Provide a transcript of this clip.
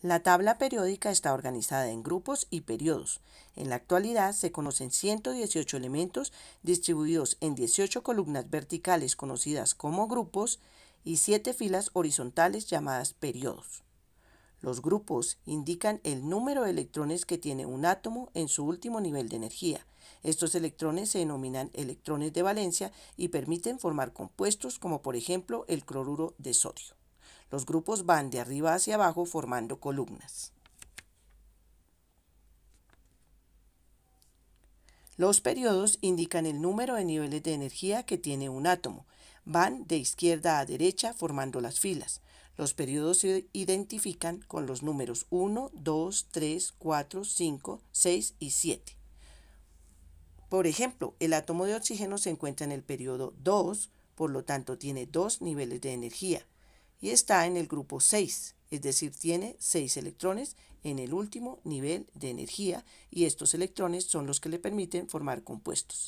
La tabla periódica está organizada en grupos y periodos. En la actualidad se conocen 118 elementos distribuidos en 18 columnas verticales conocidas como grupos y 7 filas horizontales llamadas periodos. Los grupos indican el número de electrones que tiene un átomo en su último nivel de energía. Estos electrones se denominan electrones de valencia y permiten formar compuestos como por ejemplo el cloruro de sodio. Los grupos van de arriba hacia abajo formando columnas. Los periodos indican el número de niveles de energía que tiene un átomo. Van de izquierda a derecha formando las filas. Los periodos se identifican con los números 1, 2, 3, 4, 5, 6 y 7. Por ejemplo, el átomo de oxígeno se encuentra en el periodo 2, por lo tanto tiene dos niveles de energía y está en el grupo 6, es decir, tiene 6 electrones en el último nivel de energía y estos electrones son los que le permiten formar compuestos.